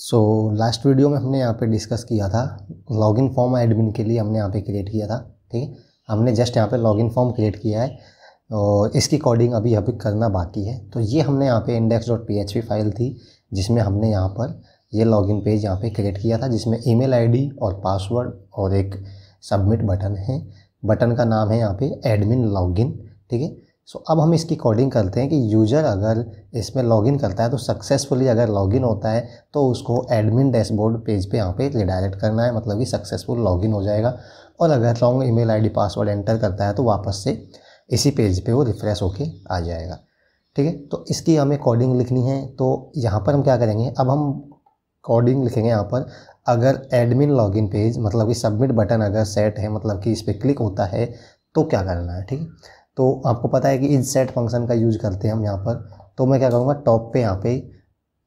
so last video में हमने यहाँ पे डिस्कस किया था लॉगिन फॉर्म एडमिन के लिए हमने यहाँ पे क्रिएट किया था ठीक है हमने जस्ट यहाँ पे लॉगिन फॉर्म क्रिएट किया है और इसकी कोडिंग अभी अभी करना बाकी है तो ये हमने यहाँ पे इंडेक्स डॉट पी फाइल थी जिसमें हमने यहाँ पर ये लॉगिन पेज यहाँ पे क्रिएट किया था जिसमें आई डी और पासवर्ड और एक सबमिट बटन है बटन का नाम है यहाँ पर एडमिन लॉगिन ठीक है सो so, अब हम इसकी कोडिंग करते हैं कि यूज़र अगर इसमें लॉगिन करता है तो सक्सेसफुली अगर लॉगिन होता है तो उसको एडमिन डैशबोर्ड पेज पे यहाँ पे रिडायरेक्ट करना है मतलब कि सक्सेसफुल लॉगिन हो जाएगा और अगर wrong email ID password enter करता है तो वापस से इसी पेज पे वो रिफ़्रेश होके आ जाएगा ठीक है तो इसकी हमें कोडिंग लिखनी है तो यहाँ पर हम क्या करेंगे अब हम कोडिंग लिखेंगे यहाँ पर अगर एडमिन लॉगिन पेज मतलब कि सबमिट बटन अगर सेट है मतलब कि इस पर क्लिक होता है तो क्या करना है ठीक है तो आपको पता है कि इन सेट फंक्शन का यूज करते हैं हम यहाँ पर तो मैं क्या करूँगा टॉप पे यहाँ पे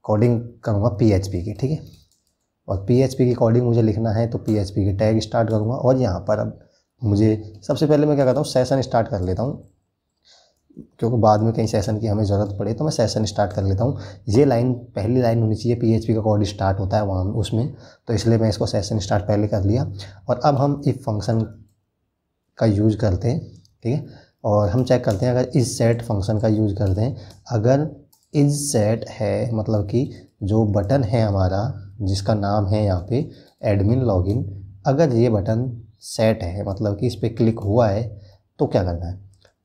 कोडिंग करूँगा पी एच पी की ठीक है और पी एच पी की कोडिंग मुझे लिखना है तो पी एच पी की टैग स्टार्ट करूँगा और यहाँ पर अब मुझे सबसे पहले मैं क्या करता हूँ सेशन स्टार्ट कर लेता हूँ क्योंकि बाद में कहीं सेशन की हमें ज़रूरत पड़े तो मैं सेशन स्टार्ट कर लेता हूँ ये लाइन पहली लाइन होनी चाहिए पीएचपी का कोड स्टार्ट होता है वहाँ उसमें तो इसलिए मैं इसको सेशन स्टार्ट पहले कर लिया और अब हम इफ़ फंक्शन का यूज करते हैं ठीक है और हम चेक करते हैं अगर इस सेट फंक्शन का यूज़ कर दें अगर इज सेट है मतलब कि जो बटन है हमारा जिसका नाम है यहाँ पे एडमिन लॉगिन अगर ये बटन सेट है मतलब कि इस पर क्लिक हुआ है तो क्या करना है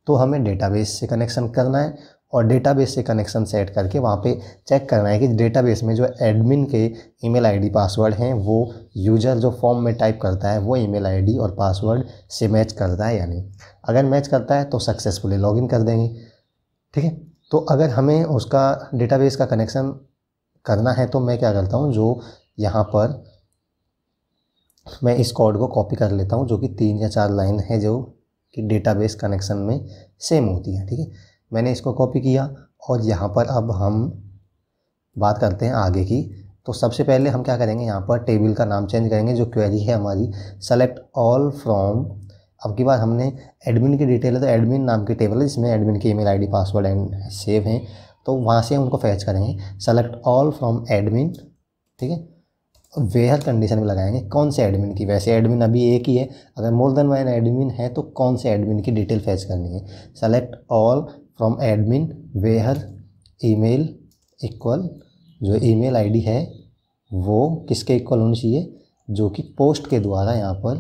तो हमें डेटाबेस से कनेक्शन करना है और डेटाबेस से कनेक्शन सेट करके वहाँ पे चेक करना है कि डेटाबेस में जो एडमिन के ईमेल आईडी पासवर्ड हैं वो यूज़र जो फॉर्म में टाइप करता है वो ईमेल आईडी और पासवर्ड से मैच करता है यानी अगर मैच करता है तो सक्सेसफुली लॉगिन कर देंगे ठीक है तो अगर हमें उसका डेटाबेस का कनेक्शन करना है तो मैं क्या करता हूँ जो यहाँ पर मैं इस कोड को कॉपी कर लेता हूँ जो कि तीन या चार लाइन है जो कि डेटाबेस कनेक्शन में सेम होती है ठीक है मैंने इसको कॉपी किया और यहाँ पर अब हम बात करते हैं आगे की तो सबसे पहले हम क्या करेंगे यहाँ पर टेबल का नाम चेंज करेंगे जो क्वेरी है हमारी सेलेक्ट ऑल फ्रॉम अब की बार हमने एडमिन की डिटेल है तो एडमिन नाम की टेबल है जिसमें एडमिन की email ID password and save हैं तो वहाँ से उनको फैच करेंगे सेलेक्ट ऑल फ्रॉम एडमिन ठीक है वेयर कंडीशन में लगाएंगे कौन से एडमिन की वैसे एडमिन अभी एक ही है अगर मोर देन वन एडमिन है तो कौन से एडमिन की डिटेल फैच करनी है select all from admin where email equal जो ईमेल आईडी है वो किसके इक्वल होनी चाहिए जो कि पोस्ट के द्वारा यहाँ पर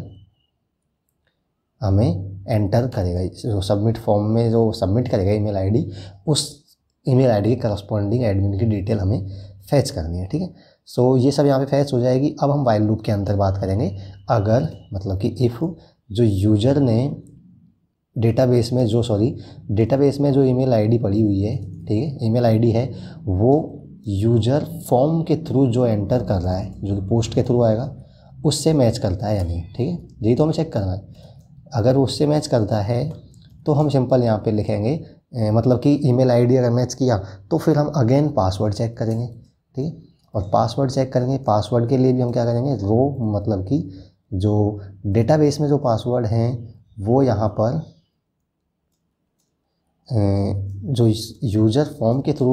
हमें एंटर करेगा जो सबमिट फॉर्म में जो सबमिट करेगा ईमेल आईडी उस ईमेल आईडी के करस्पॉन्डिंग एडमिन की डिटेल हमें फैच करनी है ठीक है सो ये सब यहाँ पे फैच हो जाएगी अब हम वाइल लूप के अंदर बात करेंगे अगर मतलब कि इफ़ जो यूजर ने डेटाबेस में जो सॉरी डेटाबेस में जो ईमेल आईडी पड़ी हुई है ठीक है ईमेल आईडी है वो यूजर फॉर्म के थ्रू जो एंटर कर रहा है जो कि पोस्ट के थ्रू आएगा उससे मैच करता है या नहीं ठीक है यही तो हमें चेक करना है अगर उससे मैच करता है तो हम सिंपल यहाँ पे लिखेंगे ए, मतलब कि ईमेल आईडी अगर मैच किया तो फिर हम अगेन पासवर्ड चेक करेंगे ठीक है और पासवर्ड चेक करेंगे पासवर्ड के लिए भी हम क्या करेंगे रो मतलब कि जो डेटाबेस में जो पासवर्ड हैं वो यहाँ पर जो यूज़र फॉर्म के थ्रू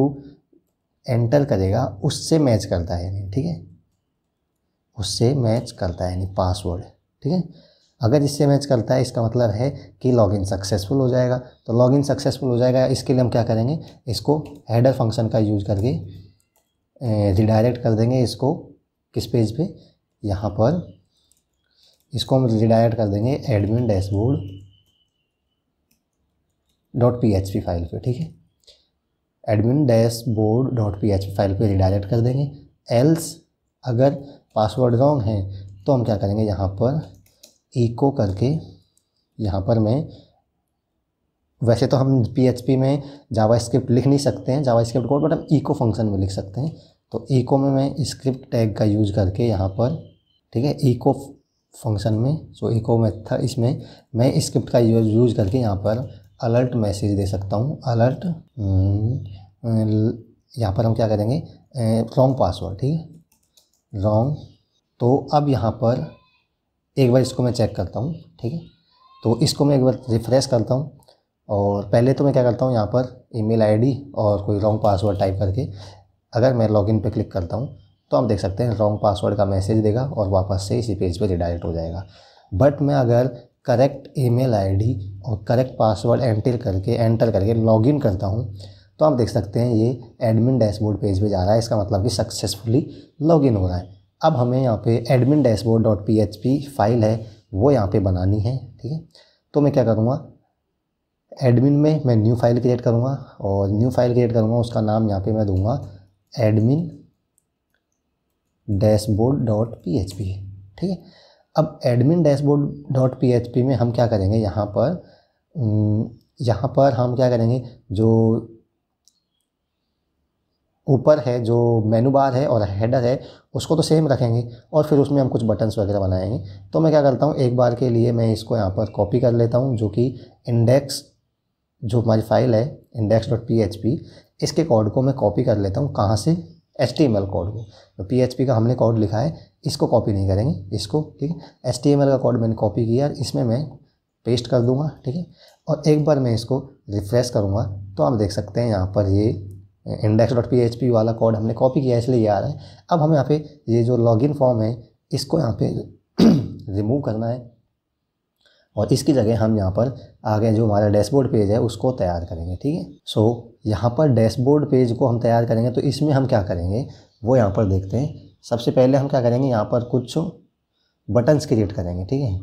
एंटर करेगा उससे मैच करता है यानी ठीक है उससे मैच करता है यानी पासवर्ड ठीक है अगर इससे मैच करता है इसका मतलब है कि लॉगिन सक्सेसफुल हो जाएगा तो लॉगिन सक्सेसफुल हो जाएगा इसके लिए हम क्या करेंगे इसको हेडर फंक्शन का यूज करके रिडायरेक्ट कर देंगे इसको किस पेज पे यहाँ पर इसको हम रिडायरेक्ट कर देंगे admin dashboard dot P H P file पे ठीक है admin dashboard dot P H P file पे रिडायरेक्ट कर देंगे एल्स अगर पासवर्ड रॉन्ग है तो हम क्या करेंगे यहाँ पर इको करके यहाँ पर मैं वैसे तो हम पी में जावा स्क्रिप्ट लिख नहीं सकते हैं जावा स्क्रिप्ट कोड बट हम इको फंक्शन में लिख सकते हैं तो इको में मैं स्क्रिप्ट टैग का यूज करके यहाँ पर ठीक है इको फंक्शन में सो इको मेथड इसमें मैं स्क्रिप्ट का यूज यूज करके यहाँ पर अलर्ट मैसेज दे सकता हूँ हम्म, अलर्ट यहाँ पर हम क्या करेंगे रॉन्ग पासवर्ड ठीक है रॉन्ग तो अब यहाँ पर एक बार इसको मैं चेक करता हूँ ठीक है तो इसको मैं एक बार रिफ़्रेश करता हूँ और पहले तो मैं क्या करता हूँ यहाँ पर ईमेल आईडी और कोई रॉन्ग पासवर्ड टाइप करके अगर मैं लॉगिन पे क्लिक करता हूँ तो आप देख सकते हैं रॉन्ग पासवर्ड का मैसेज देगा और वापस से इसी पेज पे रिडायरेक्ट हो जाएगा बट मैं अगर करेक्ट ईमेल आईडी और करेक्ट पासवर्ड एंटर करके एंटर करके लॉगिन करता हूँ तो आप देख सकते हैं ये एडमिन डैशबोर्ड पेज पे जा रहा है इसका मतलब कि सक्सेसफुली लॉगिन हो रहा है अब हमें यहाँ पे admin dashboard dot P H P file है वो यहाँ पे बनानी है ठीक है तो मैं क्या करूँगा एडमिन में मैं न्यू फाइल क्रिएट करूँगा और न्यू फाइल क्रिएट करूँगा उसका नाम यहाँ पर मैं दूँगा admin dashboard dot P H P ठीक है अब admin dashboard dot P H P में हम क्या करेंगे यहाँ पर यहाँ पर हम क्या करेंगे जो ऊपर है जो मेनू बार है और हेडर है उसको तो सेम रखेंगे और फिर उसमें हम कुछ बटन्स वगैरह बनाएंगे तो मैं क्या करता हूँ एक बार के लिए मैं इसको यहाँ पर कॉपी कर लेता हूँ जो कि इंडेक्स जो हमारी फाइल है index dot P H P इसके कोड को मैं कॉपी कर लेता हूँ कहाँ से H T M L code को तो पी एच पी का हमने कोड लिखा है इसको कॉपी नहीं करेंगे इसको ठीक है एच टी एम एल का कोड मैंने कॉपी किया इसमें मैं पेस्ट कर दूंगा ठीक है और एक बार मैं इसको रिफ़्रेश करूँगा तो आप देख सकते हैं यहाँ पर ये index dot P H P वाला कोड हमने कॉपी किया इसलिए ये आ रहा है अब हम यहाँ पे ये जो लॉगिन फॉर्म है इसको यहाँ पे रिमूव करना है और इसकी जगह हम यहाँ पर आगे जो हमारा डैशबोर्ड पेज है उसको तैयार करेंगे ठीक है सो यहाँ पर डैशबोर्ड पेज को हम तैयार करेंगे तो इसमें हम क्या करेंगे वो यहाँ पर देखते हैं सबसे पहले हम क्या करेंगे यहाँ पर कुछ बटन्स क्रिएट करेंगे ठीक है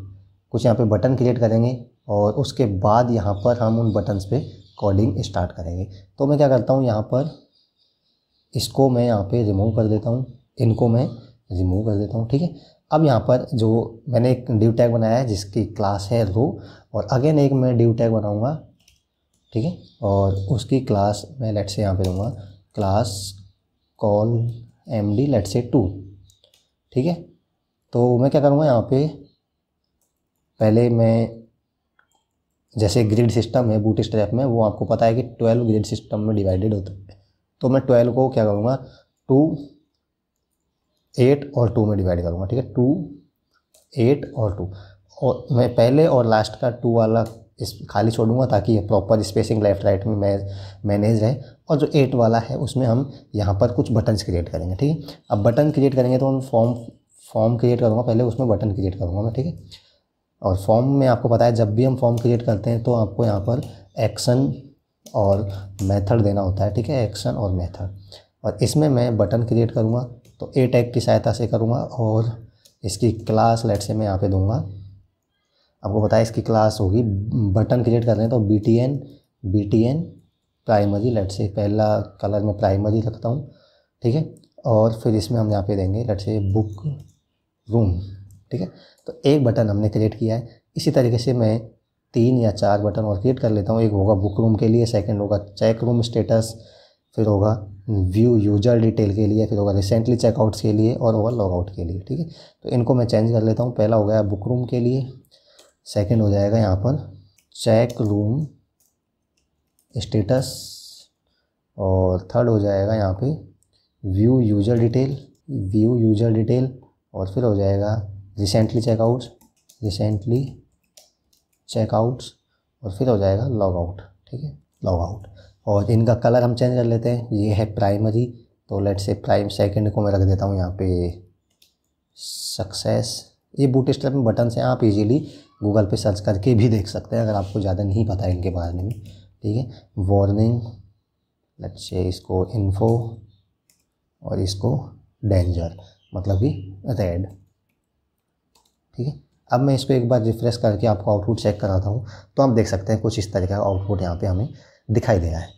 कुछ यहाँ पे बटन क्रिएट करेंगे और उसके बाद यहाँ पर हम उन बटन्स पे कोडिंग स्टार्ट करेंगे तो मैं क्या करता हूँ यहाँ पर इसको मैं यहाँ पे रिमूव कर देता हूँ इनको मैं रिमूव कर देता हूँ ठीक है अब यहाँ पर जो मैंने एक ड्यू टैग बनाया है जिसकी क्लास है रो और अगेन एक मैं ड्यू टैग बनाऊँगा ठीक है और उसकी क्लास मैं लेट से यहाँ पे दूँगा class col M D let's say two ठीक है तो मैं क्या करूँगा यहाँ पे पहले मैं जैसे ग्रिड सिस्टम है बूट स्ट्रैप में वो आपको पता है कि ट्वेल्व ग्रिड सिस्टम में डिवाइडेड होता है तो मैं ट्वेल्व को क्या करूँगा टू एट और टू में डिवाइड करूँगा ठीक है टू एट और टू और मैं पहले और लास्ट का टू वाला इस खाली छोड़ूंगा ताकि प्रॉपर स्पेसिंग लेफ्ट राइट में मैं मैनेज रहे और जो एट वाला है उसमें हम यहाँ पर कुछ बटन्स क्रिएट करेंगे ठीक है अब बटन क्रिएट करेंगे तो हम फॉर्म फॉर्म क्रिएट करूँगा पहले उसमें बटन क्रिएट करूँगा मैं ठीक है और फॉर्म में आपको पता है जब भी हम फॉर्म क्रिएट करते हैं तो आपको यहाँ पर एक्शन और मेथड देना होता है ठीक है एक्शन और मेथड और इसमें मैं बटन क्रिएट करूँगा तो ए टैग की सहायता से करूँगा और इसकी क्लास लेट से मैं यहाँ पे दूँगा आपको पता है इसकी क्लास होगी बटन क्रिएट कर रहे हैं तो B T N B T N primary let's say पहला कलर में प्राइमरी रखता हूँ ठीक है और फिर इसमें हम यहाँ पे देंगे लेट से बुक रूम ठीक है तो एक बटन हमने क्रिएट किया है इसी तरीके से मैं तीन या चार बटन और क्रिएट कर लेता हूँ एक होगा बुक रूम के लिए सेकंड होगा चेक रूम स्टेटस फिर होगा व्यू यूजर डिटेल के लिए फिर होगा रिसेंटली चेकआउट्स के लिए और होगा लॉगआउट के लिए ठीक है तो इनको मैं चेंज कर लेता हूँ पहला हो गया बुक रूम के लिए सेकंड हो जाएगा यहाँ पर चेक रूम स्टेटस और थर्ड हो जाएगा यहाँ पे view user detail view user detail और फिर हो जाएगा रिसेंटली चेकआउट्स रिसेंटली चेकआउट्स और फिर हो जाएगा लॉग आउट ठीक है लॉग आउट और इनका कलर हम चेंज कर लेते हैं ये है प्राइमरी तो लेट से प्राइम सेकंड को मैं रख देता हूँ यहाँ पे सक्सेस ये बूट स्टेप में बटन से आप इजीली गूगल पे सर्च करके भी देख सकते हैं अगर आपको ज़्यादा नहीं पता है इनके बारे में ठीक है वार्निंग लेट से इसको इन्फो और इसको डेंजर मतलब कि रेड ठीक है अब मैं इसको एक बार रिफ्रेश करके आपको आउटपुट चेक कराता हूँ तो आप देख सकते हैं कुछ इस तरह का आउटपुट यहाँ पे हमें दिखाई दे रहा है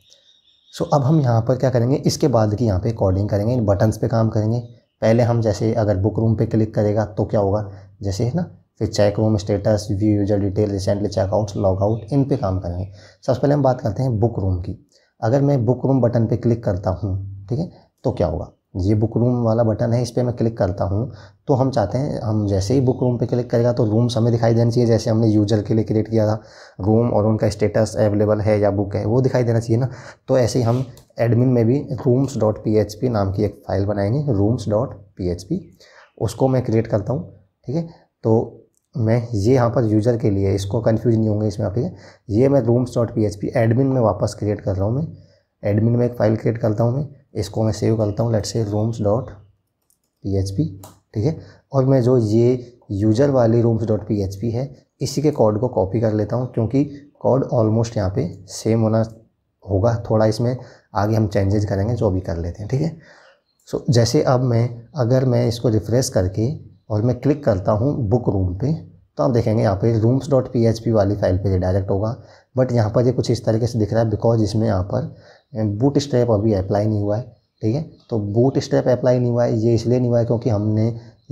सो अब हम यहाँ पर क्या करेंगे इसके बाद की यहाँ पे कॉडिंग करेंगे इन बटन्स पे काम करेंगे पहले हम जैसे अगर बुक रूम पे क्लिक करेगा तो क्या होगा जैसे है ना फिर check room status view user detail recently checkout logout इन पे काम करेंगे सबसे पहले हम बात करते हैं बुक रूम की अगर मैं बुक रूम बटन पे क्लिक करता हूँ ठीक है तो क्या होगा ये बुक रूम वाला बटन है इस पर मैं क्लिक करता हूँ तो हम चाहते हैं हम जैसे ही बुक रूम पे क्लिक करेगा तो रूम्स हमें दिखाई देना चाहिए जैसे हमने यूजर के लिए क्रिएट किया था रूम और उनका स्टेटस अवेलेबल है या बुक है वो दिखाई देना चाहिए ना तो ऐसे ही हम एडमिन में भी rooms dot P H P नाम की एक फ़ाइल बनाएंगे rooms dot P H P उसको मैं क्रिएट करता हूँ ठीक है तो मैं ये यहाँ पर यूजर के लिए इसको कन्फ्यूज नहीं होंगे इसमें आप ठीक है ये मैं rooms dot P H P admin में वापस क्रिएट कर रहा हूँ मैं एडमिन में एक फ़ाइल क्रिएट करता हूँ मैं इसको मैं सेव करता हूँ let's say rooms dot P H P ठीक है और मैं जो ये यूजर वाली rooms dot P H P है इसी के कोड को कॉपी कर लेता हूँ क्योंकि कोड ऑलमोस्ट यहाँ पे सेम होना होगा थोड़ा इसमें आगे हम चेंजेज करेंगे जो भी कर लेते हैं ठीक है सो जैसे अब मैं अगर मैं इसको रिफ़्रेश करके और मैं क्लिक करता हूँ बुक रूम पे तो आप देखेंगे यहाँ पे rooms dot P H P वाली फाइल पे डायरेक्ट होगा बट यहाँ पर ये कुछ इस तरीके से दिख रहा है बिकॉज इसमें यहाँ पर बूट स्ट्रैप अभी अप्लाई नहीं हुआ है ठीक है तो बूट स्ट्रैप अप्लाई नहीं हुआ है ये इसलिए नहीं हुआ है क्योंकि हमने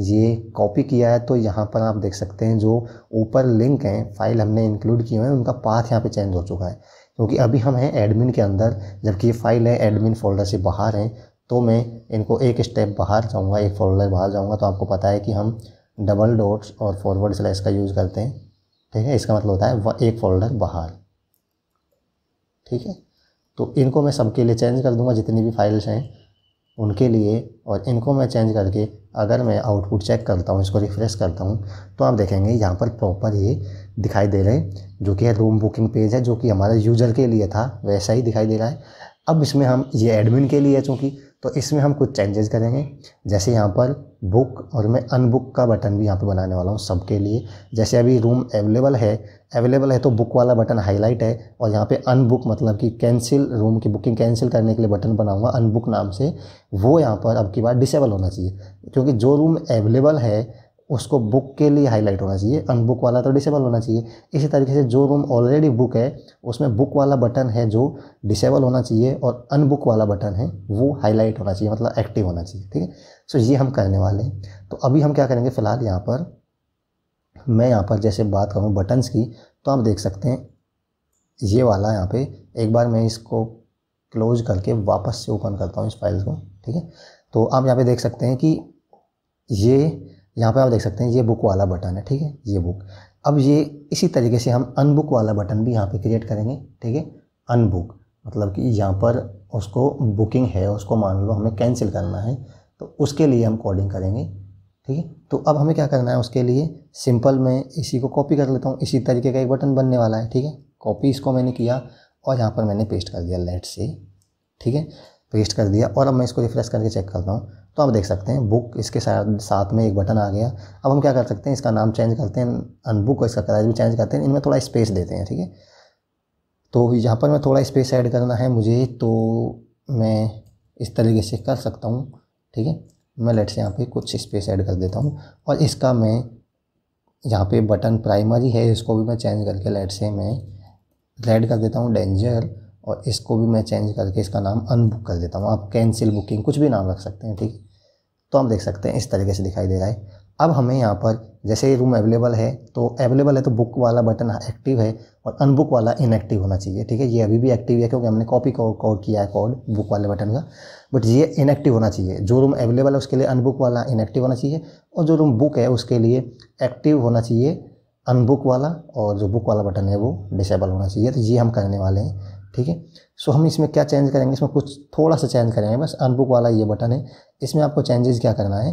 ये कॉपी किया है तो यहाँ पर आप देख सकते हैं जो ऊपर लिंक हैं फाइल हमने इंक्लूड किए हुए हैं उनका पाथ यहाँ पे चेंज हो चुका है क्योंकि अभी हम हैं एडमिन के अंदर जबकि ये फाइल है एडमिन फोल्डर से बाहर हैं तो मैं इनको एक स्टेप बाहर जाऊँगा एक फोल्डर बाहर जाऊँगा तो आपको पता है कि हम डबल डोट्स और फॉरवर्ड स्लैश का यूज़ करते हैं ठीक है इसका मतलब होता है एक फोल्डर बाहर ठीक है तो इनको मैं सबके लिए चेंज कर दूंगा जितनी भी फाइल्स हैं उनके लिए और इनको मैं चेंज करके अगर मैं आउटपुट चेक करता हूँ इसको रिफ़्रेश करता हूँ तो आप देखेंगे यहाँ पर प्रॉपर ये दिखाई दे रहे हैं जो कि है रूम बुकिंग पेज है जो कि हमारे यूज़र के लिए था वैसा ही दिखाई दे रहा है अब इसमें हम ये एडमिन के लिए चूँकि तो इसमें हम कुछ चेंजेस करेंगे जैसे यहाँ पर बुक और मैं अनबुक का बटन भी यहाँ पे बनाने वाला हूँ सबके लिए जैसे अभी रूम अवेलेबल है अवेलेबल है तो बुक वाला बटन हाईलाइट है और यहाँ पे अनबुक मतलब कि कैंसिल रूम की बुकिंग कैंसिल करने के लिए बटन बनाऊँगा अनबुक नाम से वो यहाँ पर अब की बार डिसेबल होना चाहिए क्योंकि जो रूम अवेलेबल है उसको बुक के लिए हाईलाइट होना चाहिए अनबुक वाला तो डिसेबल होना चाहिए इसी तरीके से जो रूम ऑलरेडी बुक है उसमें बुक वाला बटन है जो डिसेबल होना चाहिए और अनबुक वाला बटन है वो हाईलाइट होना चाहिए मतलब एक्टिव होना चाहिए ठीक है सो ये हम करने वाले हैं तो अभी हम क्या करेंगे फ़िलहाल यहाँ पर मैं यहाँ पर जैसे बात करूँ बटन्स की तो आप देख सकते हैं ये वाला यहाँ पर एक बार मैं इसको क्लोज करके वापस से ओपन करता हूँ इस फाइल को ठीक है तो आप यहाँ पर देख सकते हैं कि ये यहाँ पे आप देख सकते हैं ये बुक वाला बटन है ठीक है ये बुक अब ये इसी तरीके से हम अनबुक वाला बटन भी यहाँ पे क्रिएट करेंगे ठीक है अनबुक मतलब कि यहाँ पर उसको बुकिंग है उसको मान लो हमें कैंसिल करना है तो उसके लिए हम कोडिंग करेंगे ठीक है तो अब हमें क्या करना है उसके लिए सिंपल मैं इसी को कॉपी कर लेता हूँ इसी तरीके का एक बटन बनने वाला है ठीक है कॉपी इसको मैंने किया और यहाँ पर मैंने पेस्ट कर दिया लेट से ठीक है पेस्ट कर दिया और अब मैं इसको रिफ्रेश करके चेक करता हूँ तो आप देख सकते हैं बुक इसके साथ साथ में एक बटन आ गया अब हम क्या कर सकते हैं इसका नाम चेंज करते हैं अनबुक और इसका कलर भी चेंज करते हैं इनमें थोड़ा स्पेस देते हैं ठीक है तो यहाँ पर मैं थोड़ा स्पेस ऐड करना है मुझे तो मैं इस तरीके से कर सकता हूँ ठीक है मैं लेट से यहाँ पे कुछ स्पेस ऐड कर देता हूँ और इसका मैं यहाँ पे बटन प्राइमरी है इसको भी मैं चेंज करके लेट से मैं रेड कर देता हूँ डेंजर और इसको भी मैं चेंज करके इसका नाम अनबुक कर देता हूँ आप कैंसिल बुकिंग कुछ भी नाम रख सकते हैं ठीक तो आप देख सकते हैं इस तरीके से दिखाई दे रहा है अब हमें यहाँ पर जैसे ही रूम अवेलेबल है तो अवेलेबल है तो बुक वाला बटन एक्टिव है और अनबुक वाला इनएक्टिव होना चाहिए ठीक है ये अभी भी एक्टिव है क्योंकि हमने कॉपी कोड किया है कोड बुक वाले बटन का बट ये इनएक्टिव होना चाहिए जो रूम अवेलेबल है उसके लिए अनबुक वाला इनएक्टिव होना चाहिए और जो रूम बुक है उसके लिए एक्टिव होना चाहिए अनबुक वाला और जो बुक वाला बटन है वो डिसेबल होना चाहिए तो ये हम करने वाले हैं ठीक है सो हम इसमें क्या चेंज करेंगे इसमें कुछ थोड़ा सा चेंज करेंगे बस अनबुक वाला ये बटन है इसमें आपको चेंजेस क्या करना है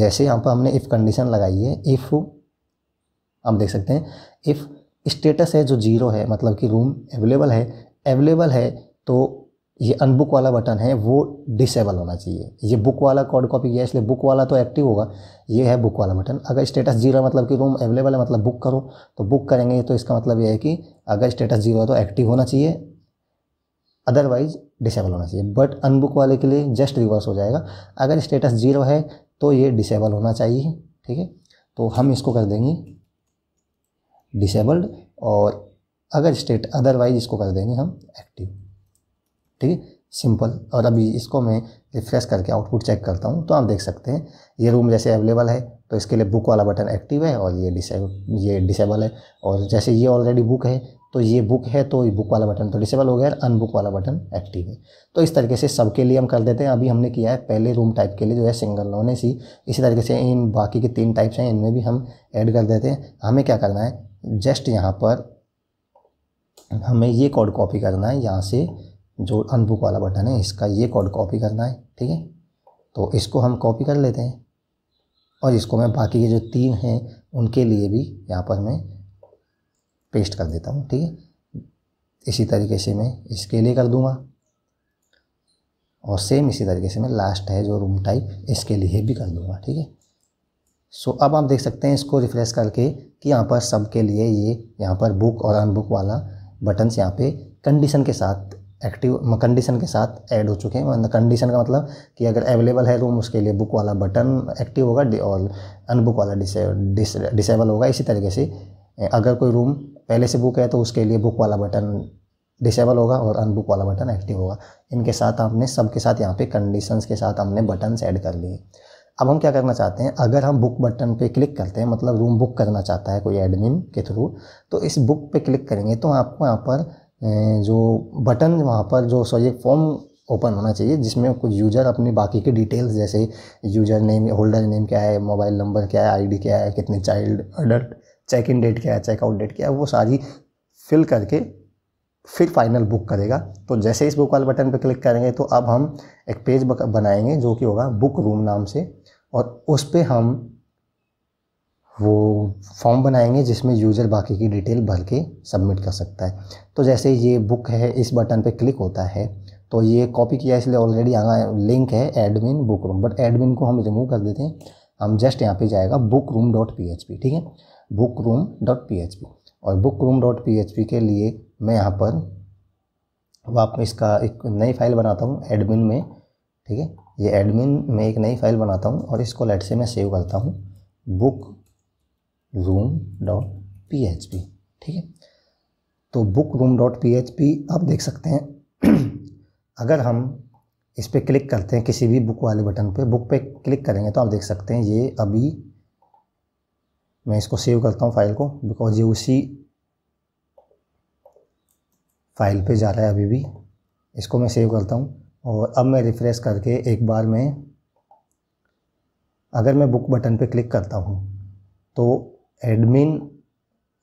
जैसे यहाँ पर हमने इफ़ कंडीशन लगाई है इफ़ आप देख सकते हैं इफ़ स्टेटस है जो जीरो है मतलब कि रूम अवेलेबल है अवेलेबल है तो ये अनबुक वाला बटन है वो डिसेबल होना चाहिए ये बुक वाला कॉड कॉपी किया इसलिए बुक वाला तो एक्टिव होगा ये है बुक वाला बटन अगर स्टेटस जीरो मतलब कि रूम अवेलेबल है मतलब बुक करो तो बुक करेंगे तो इसका मतलब ये है कि अगर स्टेटस जीरो है तो एक्टिव होना चाहिए अदरवाइज डिसेबल होना चाहिए बट अनबुक वाले के लिए जस्ट रिवर्स हो जाएगा अगर स्टेटस जीरो है तो ये डिसेबल होना चाहिए ठीक है तो हम इसको कर देंगे डिसेबल्ड और अगर स्टेट अदरवाइज इसको कर देंगे हम एक्टिव ठीक है सिंपल और अभी इसको मैं रिफ्रेश करके आउटपुट चेक करता हूँ तो आप देख सकते हैं ये रूम जैसे अवेलेबल है तो इसके लिए बुक वाला बटन एक्टिव है और ये डिसेबल ये डिसेबल है और जैसे ये ऑलरेडी बुक है तो ये बुक है तो ये बुक वाला बटन तो डिसेबल हो गया है अनबुक वाला बटन एक्टिव है तो इस तरीके से सबके लिए हम कर देते हैं अभी हमने किया है पहले रूम टाइप के लिए जो है सिंगल लोन सी इसी तरीके से इन बाकी के तीन टाइप्स हैं इनमें भी हम ऐड कर देते हैं हमें क्या करना है जस्ट यहाँ पर हमें ये कोड कॉपी करना है यहाँ से जो अनबुक वाला बटन है इसका ये कोड कॉपी करना है ठीक है तो इसको हम कॉपी कर लेते हैं और इसको मैं बाकी के जो तीन हैं उनके लिए भी यहाँ पर मैं पेस्ट कर देता हूँ ठीक है इसी तरीके से मैं इसके लिए कर दूँगा और सेम इसी तरीके से मैं लास्ट है जो रूम टाइप इसके लिए भी कर दूँगा ठीक है सो अब आप देख सकते हैं इसको रिफ्रेश करके कि यहाँ पर सब के लिए ये यहाँ पर बुक और अनबुक वाला बटन्स यहाँ पे कंडीशन के साथ एक्टिव कंडीशन के साथ ऐड हो चुके हैं कंडीशन मतलब का मतलब कि अगर अवेलेबल है रूम उसके लिए बुक वाला बटन एक्टिव होगा और अनबुक वाला डिसेबल होगा इसी तरीके से अगर कोई रूम पहले से बुक है तो उसके लिए बुक वाला बटन डिसेबल होगा और अनबुक वाला बटन एक्टिव होगा इनके साथ हमने सबके साथ यहाँ पे कंडीशंस के साथ हमने बटन्स ऐड कर लिए अब हम क्या करना चाहते हैं अगर हम बुक बटन पे क्लिक करते हैं मतलब रूम बुक करना चाहता है कोई एडमिन के थ्रू तो इस बुक पे क्लिक करेंगे तो आपको यहाँ पर जो बटन वहाँ पर जो सॉरी फॉर्म ओपन होना चाहिए जिसमें कुछ यूज़र अपने बाकी के डिटेल्स जैसे यूज़र नेम होल्डर नेम क्या है मोबाइल नंबर क्या है आईडी क्या है कितने child adult check in date क्या है चेकआउट डेट क्या है वो सारी फिल करके फिर फाइनल बुक करेगा तो जैसे इस बुक वाले बटन पर क्लिक करेंगे तो अब हम एक पेज बनाएंगे जो कि होगा बुक रूम नाम से और उस पर हम वो फॉर्म बनाएंगे जिसमें यूज़र बाकी की डिटेल भर के सबमिट कर सकता है तो जैसे ये बुक है इस बटन पे क्लिक होता है तो ये कॉपी किया इसलिए ऑलरेडी यहाँ लिंक है admin book room but admin को हम रिमूव कर देते हैं हम जस्ट यहाँ पे जाएगा बुक रूम डॉट पी ठीक है book room dot P H P और book room dot P H P के लिए मैं यहाँ पर वापस इसका एक नई फाइल बनाता हूँ एडमिन में ठीक है ये एडमिन में एक नई फाइल बनाता हूँ और इसको लेट से मैं सेव करता हूँ book room dot P H P ठीक है तो book room dot P H P आप देख सकते हैं अगर हम इस पर क्लिक करते हैं किसी भी बुक वाले बटन पे बुक पे क्लिक करेंगे तो आप देख सकते हैं ये अभी मैं इसको सेव करता हूँ फाइल को बिकॉज ये उसी फाइल पे जा रहा है अभी भी इसको मैं सेव करता हूँ और अब मैं रिफ़्रेश करके एक बार मैं अगर मैं बुक बटन पे क्लिक करता हूँ तो admin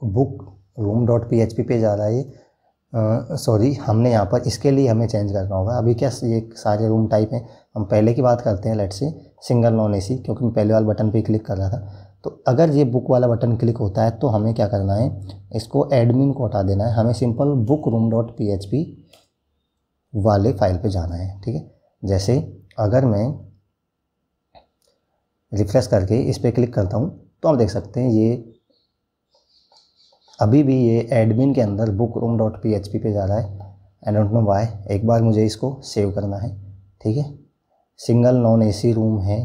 book room dot P H P पे जा रहा है सॉरी हमने यहाँ पर इसके लिए हमें चेंज करना होगा अभी क्या ये सारे रूम टाइप हैं हम पहले की बात करते हैं लेट से सिंगल नॉन एसी क्योंकि मैं पहले वाले बटन पे क्लिक कर रहा था तो अगर ये बुक वाला बटन क्लिक होता है तो हमें क्या करना है इसको एडमिन को हटा देना है हमें simple book room dot P H P वाले फाइल पे जाना है ठीक है जैसे अगर मैं रिफ्रेश करके इस पर क्लिक करता हूँ तो आप देख सकते हैं ये अभी भी ये एडमिन के अंदर book room dot P H P पे जा रहा है आई डोंट नो वाई एक बार मुझे इसको सेव करना है ठीक है single non A C room है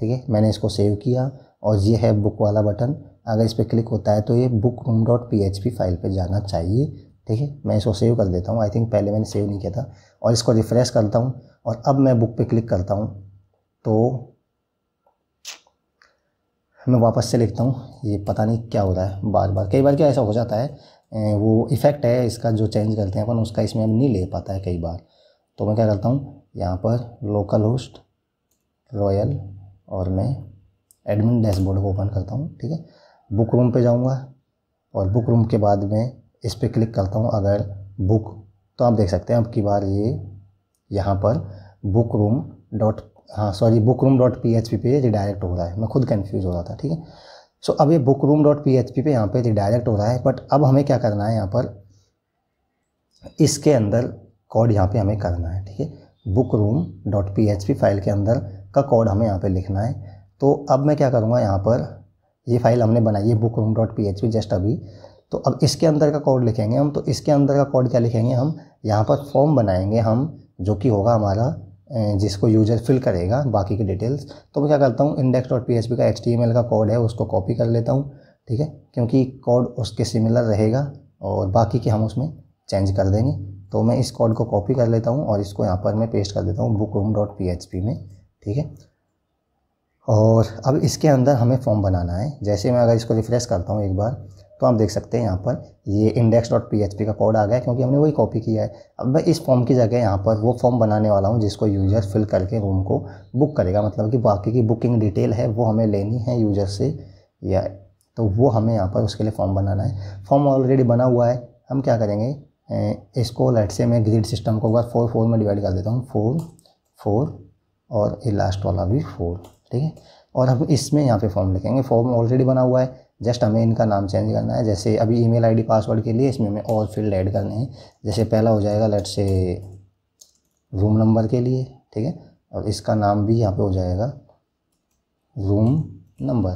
ठीक है मैंने इसको सेव किया और ये है बुक वाला बटन अगर इस पर क्लिक होता है तो ये book room dot P H P file पर जाना चाहिए ठीक है मैं इसको सेव कर देता हूँ आई थिंक पहले मैंने सेव नहीं किया था और इसको रिफ़्रेश करता हूँ और अब मैं बुक पे क्लिक करता हूँ तो मैं वापस से लिखता हूँ ये पता नहीं क्या हो रहा है बार बार कई बार क्या ऐसा हो जाता है वो इफ़ेक्ट है इसका जो चेंज करते हैं अपन उसका इसमें हम नहीं ले पाता है कई बार तो मैं क्या करता हूँ यहाँ पर लोकल होस्ट रॉयल और मैं एडमिन डैशबोर्ड को ओपन करता हूँ ठीक है बुक रूम पे जाऊँगा और बुक रूम के बाद में इस पर क्लिक करता हूँ अगर बुक तो आप देख सकते हैं अब की बार ये यहाँ पर बुक रूम डॉट हाँ sorry book room dot P H P पे रिडायरेक्ट हो रहा है मैं खुद कन्फ्यूज़ हो रहा था ठीक है सो अब ये book room dot P H P पे यहाँ पर रिडायरेक्ट हो रहा है बट अब हमें क्या करना है यहाँ पर इसके अंदर कोड यहाँ पे हमें करना है ठीक है book room dot P H P file के अंदर का कोड हमें यहाँ पे लिखना है तो अब मैं क्या करूँगा यहाँ पर ये फाइल हमने बनाई है book room dot P just अभी तो अब इसके अंदर का कोड लिखेंगे हम तो इसके अंदर का कोड क्या लिखेंगे हम यहाँ पर फॉर्म बनाएंगे हम जो कि होगा हमारा जिसको यूजर फिल करेगा बाकी की डिटेल्स तो मैं क्या करता हूँ इंडेक्स डॉट पी का एच का कोड है उसको कॉपी कर लेता हूँ ठीक है क्योंकि कोड उसके सिमिलर रहेगा और बाकी के हम उसमें चेंज कर देंगे तो मैं इस कोड को कॉपी कर लेता हूँ और इसको यहाँ पर मैं पेस्ट कर देता हूँ बुक रूम डॉट पी में ठीक है और अब इसके अंदर हमें फॉर्म बनाना है जैसे मैं अगर इसको रिफ़्रेश करता हूँ एक बार तो आप देख सकते हैं यहाँ पर ये index dot P H P का कोड आ गया क्योंकि हमने वही कॉपी किया है अब मैं इस फॉर्म की जगह यहाँ पर वो फॉर्म बनाने वाला हूँ जिसको यूजर फिल करके रूम को बुक करेगा मतलब कि बाकी की बुकिंग डिटेल है वो हमें लेनी है यूजर से या तो वो हमें यहाँ पर उसके लिए फॉर्म बनाना है फॉर्म ऑलरेडी बना हुआ है हम क्या करेंगे इसको लेट से मैं ग्रिड सिस्टम को एक फोर फोर में डिवाइड कर देता हूँ फोर फोर और ये लास्ट वाला भी फोर ठीक है और हम इसमें यहाँ पे फॉर्म लिखेंगे फॉर्म ऑलरेडी बना हुआ है जस्ट हमें इनका नाम चेंज करना है जैसे अभी ईमेल आईडी पासवर्ड के लिए इसमें हमें और फील्ड ऐड करने हैं जैसे पहला हो जाएगा लेट से रूम नंबर के लिए ठीक है और इसका नाम भी यहाँ पे हो जाएगा रूम नंबर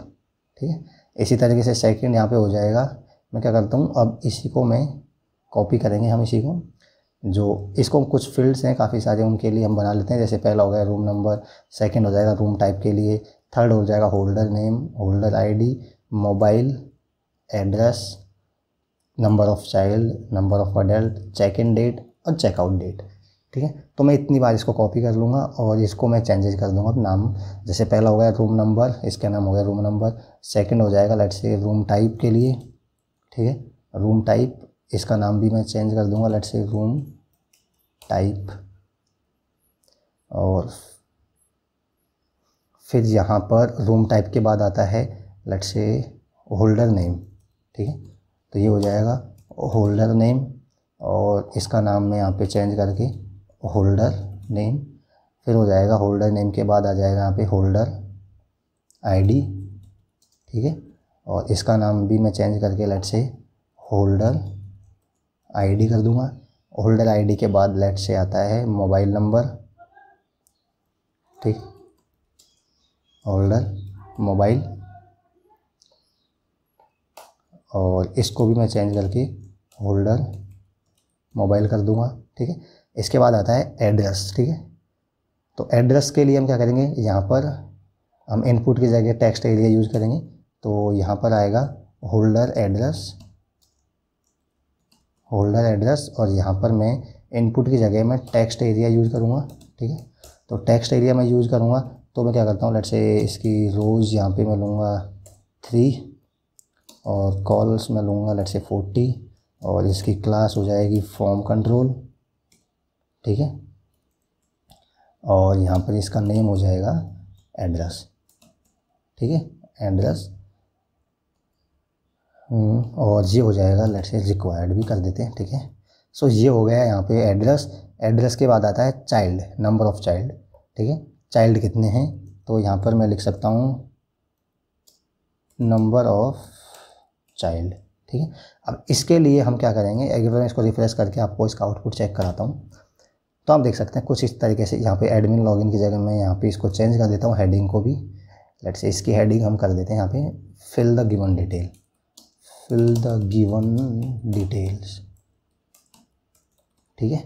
ठीक है इसी तरीके से सेकेंड यहाँ पर हो जाएगा मैं क्या करता हूँ अब इसी को मैं कॉपी करेंगे हम इसी को जो इसको कुछ फील्ड्स हैं काफ़ी सारे उनके लिए हम बना लेते हैं जैसे पहला हो गया रूम नंबर सेकंड हो जाएगा रूम टाइप के लिए थर्ड हो जाएगा holder name holder ID mobile address number of child number of adult check in date और चेकआउट डेट ठीक है तो मैं इतनी बार इसको कॉपी कर लूँगा और इसको मैं चेंजेस कर दूँगा नाम जैसे पहला हो गया रूम नंबर इसका नाम हो गया रूम नंबर सेकेंड हो जाएगा लेट से रूम टाइप के लिए ठीक है रूम टाइप इसका नाम भी मैं चेंज कर दूंगा लेट्स से रूम टाइप और फिर यहाँ पर रूम टाइप के बाद आता है लेट्स से होल्डर नेम ठीक है तो ये हो जाएगा होल्डर नेम और इसका नाम मैं यहाँ पे चेंज करके होल्डर नेम फिर हो जाएगा होल्डर नेम के बाद आ जाएगा यहाँ पे होल्डर आईडी ठीक है और इसका नाम भी मैं चेंज करके लेट्स से होल्डर आईडी कर दूंगा होल्डर आईडी के बाद लेट से आता है मोबाइल नंबर ठीक होल्डर मोबाइल और इसको भी मैं चेंज करके होल्डर मोबाइल कर दूंगा ठीक है इसके बाद आता है एड्रेस ठीक है तो एड्रेस के लिए हम क्या करेंगे यहाँ पर हम इनपुट की जगह टेक्स्ट एरिया यूज़ करेंगे तो यहाँ पर आएगा होल्डर एड्रेस होल्डर एड्रेस और यहाँ पर मैं इनपुट की जगह में टेक्स्ट एरिया यूज़ करूँगा ठीक है तो टेक्स्ट एरिया मैं यूज़ करूँगा तो मैं क्या करता हूँ लेट से इसकी रोज़ यहाँ पे मैं लूँगा थ्री और कॉल्स मैं लूँगा लेट से फोर्टी और इसकी क्लास हो जाएगी फॉर्म कंट्रोल ठीक है और यहाँ पर इसका नेम हो जाएगा एड्रेस ठीक है एड्रेस हम्म, और ये हो जाएगा लेट से रिक्वायर्ड भी कर देते हैं ठीक है सो ये हो गया यहाँ पे एड्रेस एड्रेस के बाद आता है चाइल्ड नंबर ऑफ़ चाइल्ड ठीक है चाइल्ड कितने हैं तो यहाँ पर मैं लिख सकता हूँ नंबर ऑफ़ चाइल्ड ठीक है अब इसके लिए हम क्या करेंगे एक बार इसको रिफ्रेश करके आपको इसका आउटपुट चेक कराता हूँ तो आप देख सकते हैं कुछ इस तरीके से यहाँ पे एडमिन लॉगिन की जगह मैं यहाँ पे इसको चेंज कर देता हूँ हेडिंग को भी लेट्स से इसकी हेडिंग हम कर देते हैं यहाँ पे fill the given detail fill the given details ठीक है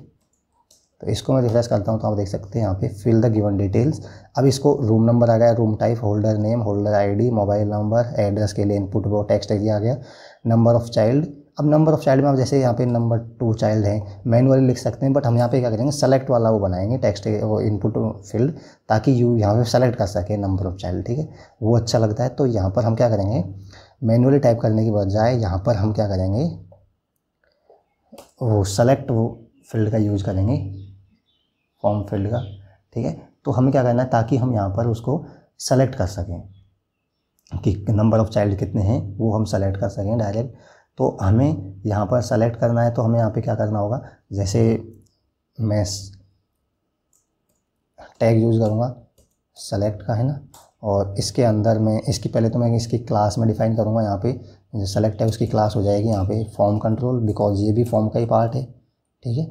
तो इसको मैं रिफ्रेश करता हूँ तो आप देख सकते हैं यहाँ पे फिल द गिवन डिटेल्स अब इसको रूम नंबर आ गया room type holder name holder ID mobile number address के लिए इनपुट वो टेक्स्ट एरिया आ गया नंबर ऑफ़ चाइल्ड अब नंबर ऑफ़ चाइल्ड में आप जैसे यहाँ पे नंबर टू चाइल्ड हैं मैनुअली लिख सकते हैं बट हम यहाँ पे क्या करेंगे सेलेक्ट वाला वो बनाएंगे टेक्स्ट वो इनपुट फील्ड ताकि यू यहाँ पे सेलेक्ट कर सके नंबर ऑफ़ चाइल्ड ठीक है वो अच्छा लगता है तो यहाँ पर हम क्या करेंगे मैनुअली टाइप करने के बजाय यहाँ पर हम क्या करेंगे वो सेलेक्ट वो फील्ड का यूज करेंगे फॉर्म फील्ड का ठीक है तो हमें क्या करना है ताकि हम यहाँ पर उसको सेलेक्ट कर सकें कि नंबर ऑफ़ चाइल्ड कितने हैं वो हम सेलेक्ट कर सकें डायरेक्ट तो हमें यहाँ पर सेलेक्ट करना है तो हमें यहाँ पे क्या करना होगा जैसे मैं टैग यूज़ करूँगा सेलेक्ट का है ना और इसके अंदर मैं इसकी पहले तो मैं इसकी क्लास में डिफ़ाइन करूँगा यहाँ पे जो सेलेक्ट है उसकी क्लास हो जाएगी यहाँ पे फॉर्म कंट्रोल बिकॉज ये भी फॉर्म का ही पार्ट है ठीक है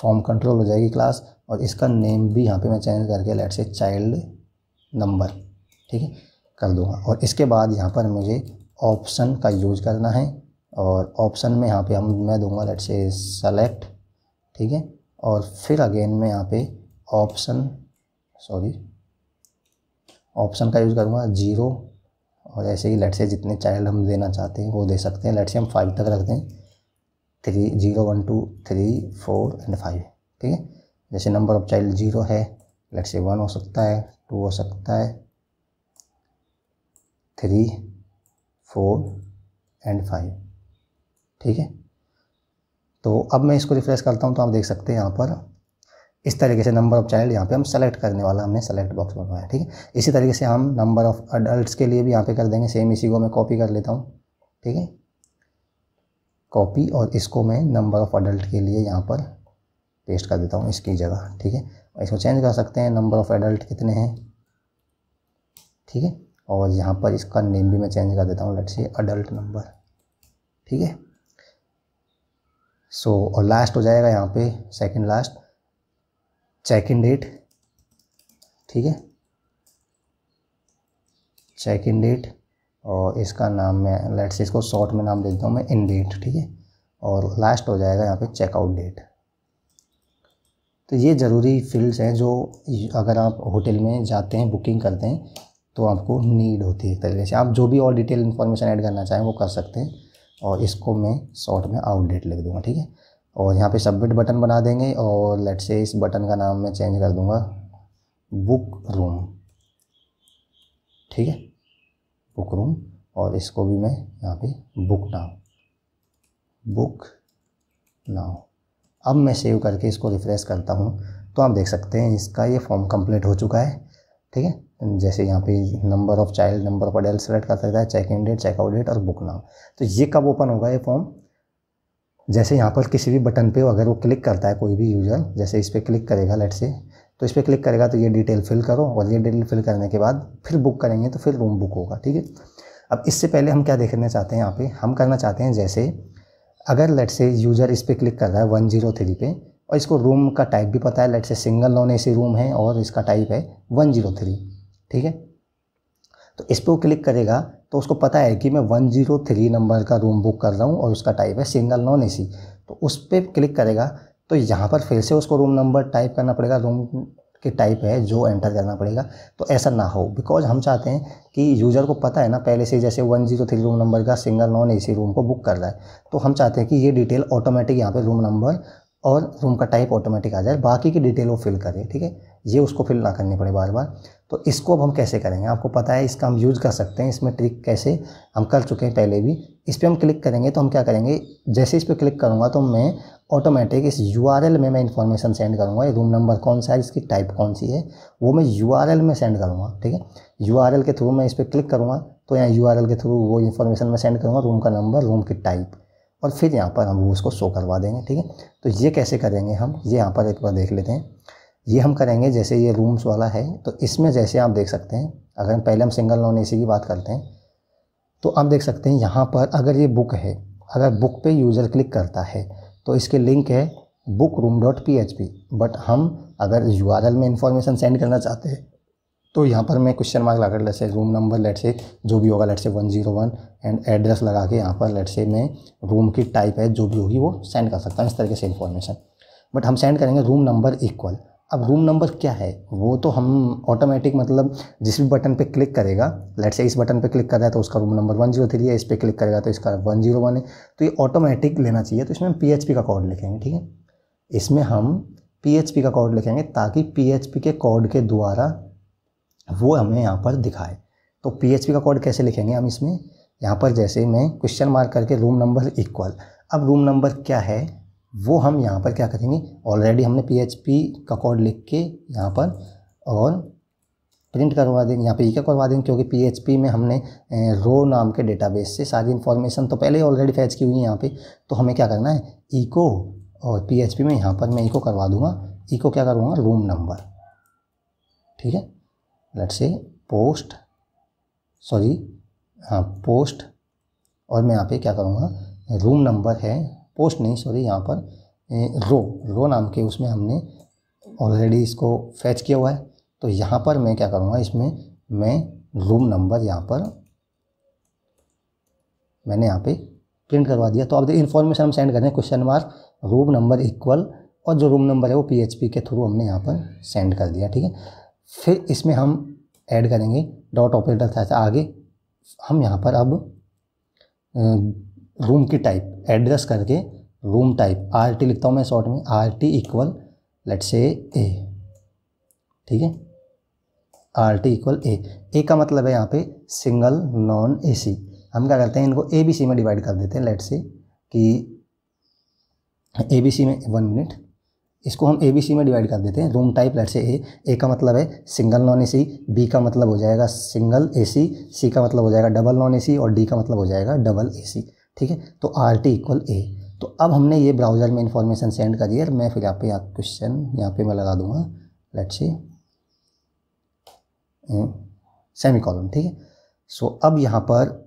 फॉर्म कंट्रोल हो जाएगी क्लास और इसका नेम भी यहाँ पे मैं चेंज करके लेट से चाइल्ड नंबर ठीक है कर दूँगा और इसके बाद यहाँ पर मुझे ऑप्शन का यूज करना है और ऑप्शन में यहाँ पर हम मैं दूँगा लेट से सेलेक्ट ठीक है और फिर अगेन मैं यहाँ पर ऑप्शन सॉरी ऑप्शन का यूज़ करूँगा जीरो और ऐसे ही लेट से जितने चाइल्ड हम देना चाहते हैं वो दे सकते हैं लेट से हम फाइव तक रख दें three zero one two three four and five ठीक है जैसे नंबर ऑफ चाइल्ड जीरो है लेट से वन हो सकता है टू हो सकता है थ्री फोर एंड फाइव ठीक है तो अब मैं इसको रिफ्रेश करता हूँ तो आप देख सकते हैं यहाँ पर इस तरीके से नंबर ऑफ़ चाइल्ड यहाँ पे हम सेलेक्ट करने वाला हमने सेलेक्ट बॉक्स बनवाया ठीक है इसी तरीके से हम नंबर ऑफ़ अडल्ट्स के लिए भी यहाँ पे कर देंगे सेम इसी को मैं कॉपी कर लेता हूँ ठीक है कॉपी और इसको मैं नंबर ऑफ़ अडल्ट के लिए यहाँ पर पेस्ट कर देता हूँ इसकी जगह ठीक है इसको चेंज कर सकते हैं नंबर ऑफ़ एडल्ट कितने हैं ठीक है और यहाँ पर इसका नेम भी मैं चेंज कर देता हूँ लेट से अडल्ट नंबर ठीक है सो और लास्ट हो जाएगा यहाँ पे second last check in date ठीक है चेक इन डेट और इसका नाम मैं लेट्स इसको शॉर्ट में नाम दे देता हूँ मैं इन डेट ठीक है और लास्ट हो जाएगा यहाँ पे चेकआउट डेट तो ये ज़रूरी फील्ड्स हैं जो अगर आप होटल में जाते हैं बुकिंग करते हैं तो आपको नीड होती है एक तरीके से आप जो भी और डिटेल इन्फॉर्मेशन ऐड करना चाहें वो कर सकते हैं और इसको मैं शॉर्ट में आउटडेट लिख दूँगा ठीक है और यहाँ पे सबमिट बटन बना देंगे और लेट से इस बटन का नाम मैं चेंज कर दूँगा बुक रूम ठीक है बुक रूम और इसको भी मैं यहाँ पे बुक नाउ बुक नाउ अब मैं सेव करके इसको रिफ़्रेश करता हूँ तो आप देख सकते हैं इसका ये फॉर्म कंप्लीट हो चुका है ठीक है जैसे यहाँ पे number of child number of adult select कर सकता है check in date checkout date और बुक नाउ तो ये कब ओपन होगा ये फॉर्म जैसे यहाँ पर किसी भी बटन पे अगर वो क्लिक करता है कोई भी यूज़र जैसे इस पर क्लिक करेगा लेट से तो इस पर क्लिक करेगा तो ये डिटेल फिल करो और ये डिटेल फिल करने के बाद फिर बुक करेंगे तो फिर रूम बुक होगा ठीक है अब इससे पहले हम क्या देखना चाहते हैं यहाँ पे हम करना चाहते हैं जैसे अगर लेट से यूज़र इस पर क्लिक कर रहा है वन जीरो थ्री पे और इसको रूम का टाइप भी पता है लेट से सिंगल नॉन ए रूम है और इसका टाइप है वन जीरो थ्री ठीक है तो इस पर वो क्लिक करेगा तो उसको पता है कि मैं वन जीरो थ्री नंबर का रूम बुक कर रहा हूँ और उसका टाइप है सिंगल नॉन एसी तो उस पर क्लिक करेगा तो यहाँ पर फिर से उसको रूम नंबर टाइप करना पड़ेगा रूम के टाइप है जो एंटर करना पड़ेगा तो ऐसा ना हो बिकॉज हम चाहते हैं कि यूज़र को पता है ना पहले से जैसे one zero three room number का सिंगल नॉन एसी रूम को बुक कर रहा है तो हम चाहते हैं कि ये डिटेल ऑटोमेटिक यहाँ पे रूम नंबर और रूम का टाइप ऑटोमेटिक आ जाए बाकी की डिटेल वो फिल करे ठीक है ये उसको फिल ना करनी पड़े बार बार तो इसको अब हम कैसे करेंगे आपको पता है इसका हम यूज़ कर सकते हैं इसमें ट्रिक कैसे हम कर चुके हैं पहले भी इस पर हम क्लिक करेंगे तो हम क्या करेंगे जैसे इस पर क्लिक करूँगा तो मैं ऑटोमेटिक इस यू में मैं इन्फॉर्मेशन सेंड करूँगा रूम नंबर कौन सा है इसकी टाइप कौन सी है वो मैं यू में सेंड करूँगा ठीक है यू के थ्रू मैं इस पर क्लिक करूँगा तो यहाँ यू के थ्रू वो इन्फॉर्मेशन मैं सेंड करूँगा रूम का नंबर रूम की टाइप और फिर यहाँ पर हम वो उसको शो करवा देंगे ठीक है तो ये कैसे करेंगे हम ये यहाँ पर एक बार देख लेते हैं ये हम करेंगे जैसे ये रूम्स वाला है तो इसमें जैसे आप देख सकते हैं अगर पहले हम सिंगल नॉन ए की बात करते हैं तो आप देख सकते हैं यहाँ पर अगर ये बुक है अगर बुक पे यूज़र क्लिक करता है तो इसके लिंक है book room dot P H P but हम अगर यू आर एल में इंफॉर्मेशन सेंड करना चाहते हैं तो यहाँ पर मैं क्वेश्चन मार्क लगाकर let's say room number let's say जो भी होगा let's say one zero one and address लगा के यहाँ पर लेट से मैं रूम की टाइप है जो भी होगी वो सेंड कर सकता हूँ इस तरीके से इन्फॉर्मेशन बट हम सेंड करेंगे रूम नंबर इक्वल अब रूम नंबर क्या है वो तो हम ऑटोमेटिक मतलब जिस भी बटन पे क्लिक करेगा लेट्स से इस बटन पे क्लिक कर रहा है तो उसका room number one zero three है इस पर क्लिक करेगा तो इसका वन जीरो वन है तो ये ऑटोमेटिक लेना चाहिए तो इसमें हम पी का कोड लिखेंगे ठीक है इसमें हम पी का कोड लिखेंगे ताकि पी के कोड के द्वारा वो हमें यहाँ पर दिखाए तो पी का कोड कैसे लिखेंगे हम इसमें यहाँ पर जैसे मैं क्वेश्चन मार्क करके रूम नंबर इक्वल अब रूम नंबर क्या है वो हम यहाँ पर क्या करेंगे ऑलरेडी हमने पी का कोड लिख के यहाँ पर और प्रिंट करवा देंगे यहाँ पे ये e क्या करवा देंगे क्योंकि PHP में हमने रो नाम के डेटाबेस से सारी इन्फॉर्मेशन तो पहले ही ऑलरेडी फैच की हुई है यहाँ पे तो हमें क्या करना है इको और PHP में यहाँ पर मैं इको करवा दूँगा इको क्या करूँगा रूम नंबर ठीक है लट से पोस्ट सॉरी हाँ पोस्ट और मैं यहाँ पे क्या करूँगा रूम नंबर है पोस्ट नहीं सॉरी यहाँ पर रो रो नाम के उसमें हमने ऑलरेडी इसको फैच किया हुआ है तो यहाँ पर मैं क्या करूँगा इसमें मैं रूम नंबर यहाँ पर मैंने यहाँ पे प्रिंट करवा दिया तो अब देखिए इन्फॉर्मेशन हम सेंड कर रहे हैं question mark room number equal और जो रूम नंबर है वो पीएचपी के थ्रू हमने यहाँ पर सेंड कर दिया ठीक है फिर इसमें हम ऐड करेंगे डॉट ऑपरेटर था आगे हम यहाँ पर अब रूम की टाइप एड्रेस करके रूम टाइप आर टी लिखता हूँ मैं शॉर्ट में आर टी इक्वल लेट से ए ठीक है R T equal A A का मतलब है यहाँ पे सिंगल नॉन ए सी हम क्या करते हैं इनको ए बी सी में डिवाइड कर देते हैं लेट से कि ए बी सी में वन मिनट इसको हम ए बी सी में डिवाइड कर देते हैं रूम टाइप लेट से ए ए का मतलब है single non A C B का मतलब हो जाएगा सिंगल ए सी सी का मतलब हो जाएगा डबल नॉन ए सी और डी का मतलब हो जाएगा डबल ए सी ठीक है तो आर टी इक्वल ए तो अब हमने ये ब्राउज़र में इंफॉर्मेशन सेंड कर है मैं फिर यहाँ पे क्वेश्चन यहाँ पे मैं लगा दूंगा लेट्स सी सेमी कॉलम ठीक है सो अब यहाँ पर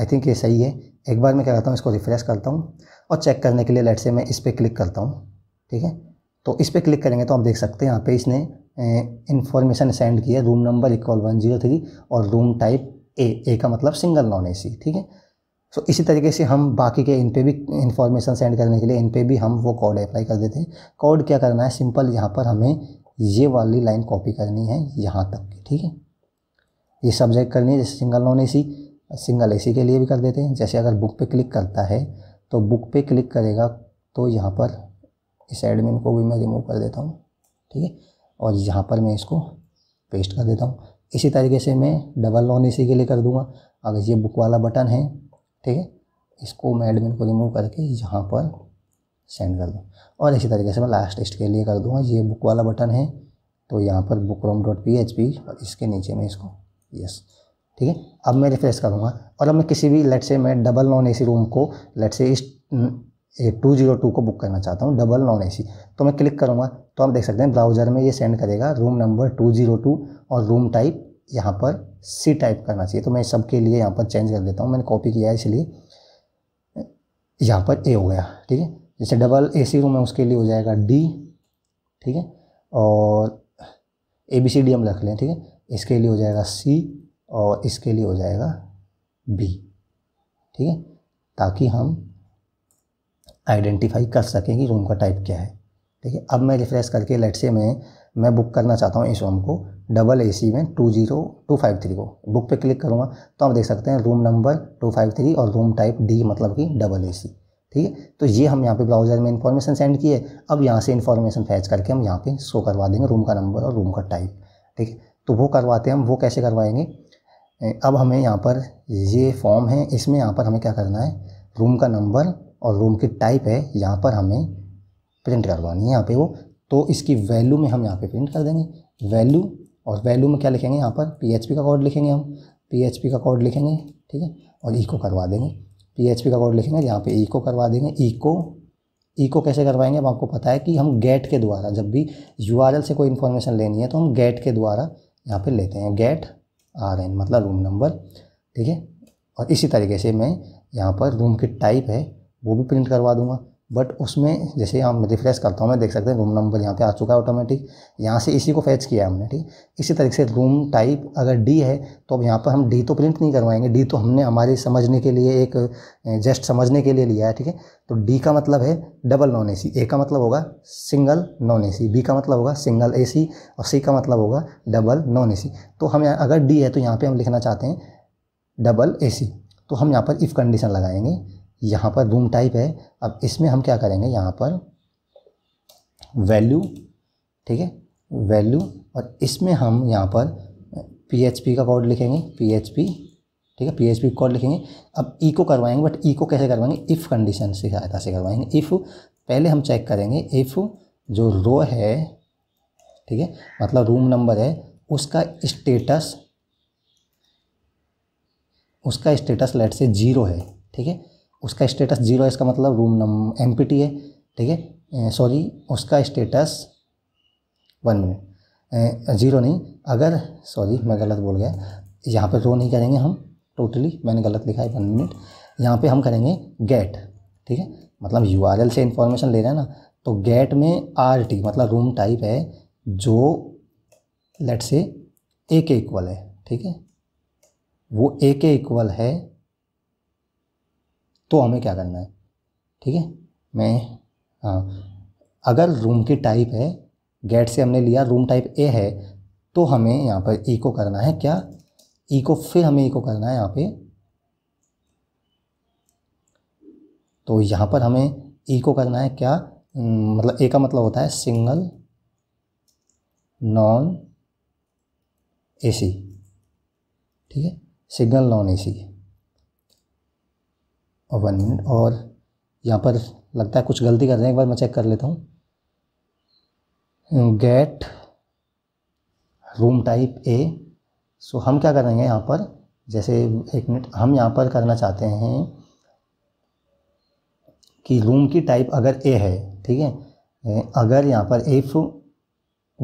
आई थिंक ये सही है एक बार मैं क्या करता हूँ इसको रिफ्रेश करता हूँ और चेक करने के लिए लेट्स से मैं इस पर क्लिक करता हूँ ठीक है तो इस पर क्लिक करेंगे तो आप देख सकते हैं यहाँ पे इसने इन्फॉर्मेशन eh, सेंड किया room number equal one zero three और रूम टाइप ए ए का मतलब सिंगल नॉन ए सी ठीक है सो इसी तरीके से हम बाकी के इन पे भी इंफॉर्मेशन सेंड करने के लिए इन पे भी हम वो कोड अप्लाई कर देते हैं कोड क्या करना है सिंपल यहाँ पर हमें ये वाली लाइन कॉपी करनी है यहाँ तक की ठीक है ये सब्जेक्ट करनी है जैसे single non A single A के लिए भी कर देते हैं जैसे अगर बुक पे क्लिक करता है तो बुक पे क्लिक करेगा तो यहाँ पर इस एडमिन को भी मैं रिमूव कर देता हूँ ठीक है और यहाँ पर मैं इसको पेस्ट कर देता हूँ इसी तरीके से मैं डबल नॉन ए के लिए कर दूँगा अगर ये बुक वाला बटन है ठीक है इसको मैं एडमिन को रिमूव करके यहाँ पर सेंड कर दूँ और इसी तरीके से मैं लास्ट टेस्ट के लिए कर दूँगा ये बुक वाला बटन है तो यहाँ पर book room dot P H P और इसके नीचे में इसको यस ठीक है अब मैं रिफ्रेश करूँगा और अब मैं किसी भी लेट से मैं double non A C room को लेट से इस टू जीरो टू को बुक करना चाहता हूँ डबल नॉन ए सी तो मैं क्लिक करूँगा तो आप देख सकते हैं ब्राउज़र में ये सेंड करेगा room number two zero two और रूम टाइप यहाँ पर सी टाइप करना चाहिए तो मैं सबके लिए यहाँ पर चेंज कर देता हूँ मैंने कॉपी किया है इसलिए यहाँ पर ए हो गया ठीक है जैसे डबल ए सी रूम है उसके लिए हो जाएगा डी ठीक है और ए बी सी डी हम रख लें ठीक है इसके लिए हो जाएगा सी और इसके लिए हो जाएगा बी ठीक है ताकि हम आइडेंटिफाई कर सकें कि रूम का टाइप क्या है ठीक है अब मैं रिफ़्रेश करके लेट से मैं मैं बुक करना चाहता हूँ इस रूम को डबल ए सी में two zero two five three को बुक पे क्लिक करूँगा तो आप देख सकते हैं room number two five three और रूम टाइप डी मतलब कि डबल ए सी ठीक है तो ये हम यहाँ पे ब्राउजर में इन्फॉर्मेशन सेंड किए अब यहाँ से इन्फॉर्मेशन फैच करके हम यहाँ पे शो करवा देंगे रूम का नंबर और रूम का टाइप ठीक है तो वो करवाते हैं हम वो कैसे करवाएंगे अब हमें यहाँ पर ये फॉर्म है इसमें यहाँ पर हमें क्या करना है रूम का नंबर और रूम की टाइप है यहाँ पर हमें प्रिंट करवानी है यहाँ पर वो तो इसकी वैल्यू में हम यहाँ पर प्रिंट कर देंगे वैल्यू और वैल्यू में क्या लिखेंगे यहाँ पर पी का कोड लिखेंगे हम पी का कोड लिखेंगे ठीक है और ई e करवा देंगे पी का कोड लिखेंगे यहाँ पर ई e करवा देंगे ई e ईको ई को कैसे करवाएंगे अब आपको पता है कि हम गेट के द्वारा जब भी यू से कोई इन्फॉर्मेशन लेनी है तो हम गेट के द्वारा यहाँ पे लेते हैं गेट आर एन मतलब रूम नंबर ठीक है और इसी तरीके से मैं यहाँ पर रूम की टाइप है वो भी प्रिंट करवा दूंगा बट उसमें जैसे हम रिफ्रेश करता हूँ मैं देख सकते हैं रूम नंबर यहाँ पे आ चुका है ऑटोमेटिक यहाँ से इसी को फैच किया है हमने ठीक इसी तरीके से रूम टाइप अगर डी है तो अब यहाँ पर हम डी तो प्रिंट नहीं करवाएंगे डी तो हमने हमारे समझने के लिए एक जस्ट समझने के लिए लिया है ठीक है तो डी का मतलब है डबल नॉन सी ए का मतलब होगा सिंगल नॉन सी बी का मतलब होगा सिंगल सी और सी का मतलब होगा डबल नॉन सी तो हम यहाँ अगर डी है तो यहाँ पर हम लिखना चाहते हैं डबल ए तो हम यहाँ पर इफ़ कंडीशन लगाएंगे यहाँ पर रूम टाइप है अब इसमें हम क्या करेंगे यहाँ पर वैल्यू ठीक है वैल्यू और इसमें हम यहाँ पर पी का कोड लिखेंगे पी ठीक है पी एच पी कोड लिखेंगे अब ई e को करवाएंगे बट ई e को कैसे करवाएंगे इफ़ कंडीशन से सहायता से करवाएंगे इफ़ पहले हम चेक करेंगे इफ़ जो रो है ठीक है मतलब रूम नंबर है उसका स्टेटस उसका स्टेटस लेट से ज़ीरो है ठीक है उसका स्टेटस जीरो है इसका मतलब रूम नंबर एम है ठीक है सॉरी उसका स्टेटस वन मिनट ज़ीरो नहीं अगर सॉरी मैं गलत बोल गया यहाँ पे रो नहीं करेंगे हम टोटली मैंने गलत लिखा है वन मिनट यहाँ पे हम करेंगे गेट ठीक है मतलब यू से इंफॉर्मेशन ले रहे हैं ना तो गेट में आर टी मतलब रूम टाइप है जो लेट से ए के इक्वल है ठीक है वो ए के इक्वल है तो हमें क्या करना है ठीक है मैं हाँ अगर रूम की टाइप है गेट से हमने लिया रूम टाइप ए है तो हमें यहाँ पर ई को करना है क्या ई को फिर हमें ई को करना है यहाँ पे तो यहाँ पर हमें ई को करना है क्या मतलब ए का मतलब होता है सिंगल नॉन एसी ठीक है सिंगल नॉन एसी और वन मिनट और यहाँ पर लगता है कुछ गलती कर रहे हैं एक बार मैं चेक कर लेता हूँ get room type A so हम क्या करेंगे यहाँ पर जैसे एक मिनट हम यहाँ पर करना चाहते हैं कि रूम की टाइप अगर ए है ठीक है अगर यहाँ पर if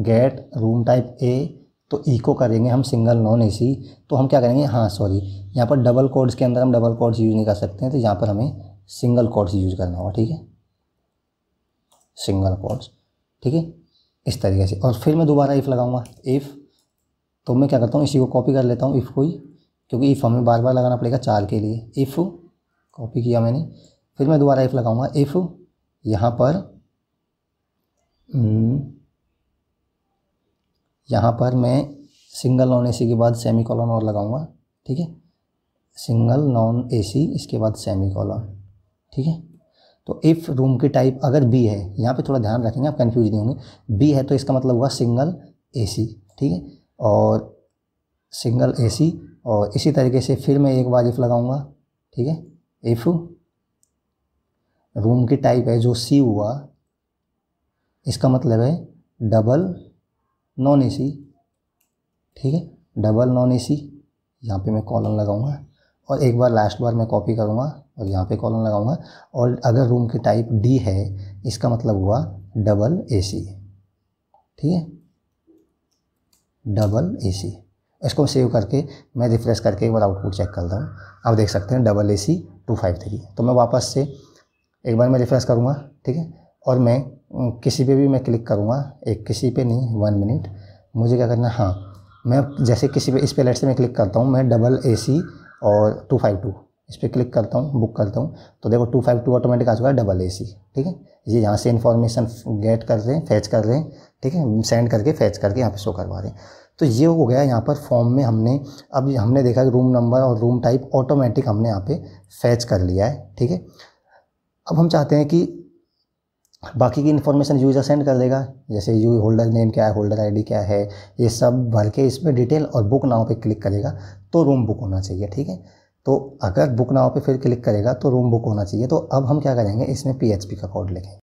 get room type A तो इको करेंगे हम सिंगल नॉन एसी तो हम क्या करेंगे हाँ सॉरी यहाँ पर डबल कोड्स के अंदर हम डबल कोड्स यूज़ नहीं कर सकते हैं तो यहाँ पर हमें सिंगल कोड्स यूज़ करना होगा ठीक है सिंगल कोड्स ठीक है इस तरीके से और फिर मैं दोबारा इफ़ लगाऊंगा इफ़ तो मैं क्या करता हूँ इसी को कॉपी कर लेता हूँ इफ़ को ही क्योंकि इफ़ हमें बार बार लगाना पड़ेगा चार के लिए इफ़ कॉपी किया मैंने फिर मैं दोबारा इफ़ लगाऊंगा इफ़ यहाँ पर हम्म, यहाँ पर मैं सिंगल नॉन एसी के बाद सेमी कॉलन और लगाऊंगा ठीक है सिंगल नॉन एसी इसके बाद सेमी कॉलन ठीक है तो इफ़ रूम की टाइप अगर बी है यहाँ पे थोड़ा ध्यान रखेंगे आप कन्फ्यूज नहीं होंगे बी है तो इसका मतलब हुआ सिंगल एसी ठीक है और सिंगल एसी और इसी तरीके से फिर मैं एक बार इफ़ लगाऊंगा ठीक है इफ़ रूम की टाइप है जो सी हुआ इसका मतलब है डबल नॉन ए सी ठीक है डबल नॉन ए सी यहाँ पर मैं कॉलम लगाऊँगा और एक बार लास्ट बार मैं कॉपी करूँगा और यहाँ पे कॉलम लगाऊँगा और अगर रूम की टाइप डी है इसका मतलब हुआ डबल ए सी ठीक है डबल ए सी इसको सेव करके मैं रिफ्रेश करके एक बार आउटपुट चेक करता हूँ आप देख सकते हैं double A C two five three तो मैं वापस से एक बार मैं रिफ्रेश करूँगा ठीक है और मैं किसी पे भी मैं क्लिक करूँगा एक किसी पे नहीं वन मिनट मुझे क्या करना है हाँ मैं जैसे किसी पे इस पे से मैं क्लिक करता हूँ मैं डबल ए सी और टू फाइव टू इस पर क्लिक करता हूँ बुक करता हूँ तो देखो टू फाइव टू ऑटोमेटिक आ चुका है डबल ए सी ठीक है ये यहाँ से इन्फॉर्मेशन गेट कर रहे हैं फैच कर रहे हैं ठीक है सेंड करके फैच करके यहाँ पे शो करवा रहे हैं तो ये हो गया यहाँ पर फॉर्म में हमने अब हमने देखा कि रूम नंबर और रूम टाइप ऑटोमेटिक हमने यहाँ पे फैच कर लिया है ठीक है अब हम चाहते हैं कि बाकी की इन्फॉर्मेशन यूजर सेंड कर देगा जैसे यू होल्डर नेम क्या है होल्डर आईडी क्या है ये सब भर के इसमें डिटेल और बुक नाव पे क्लिक करेगा तो रूम बुक होना चाहिए ठीक है तो अगर बुक नाव पे फिर क्लिक करेगा तो रूम बुक होना चाहिए तो अब हम क्या करेंगे इसमें पी का कोड लिखें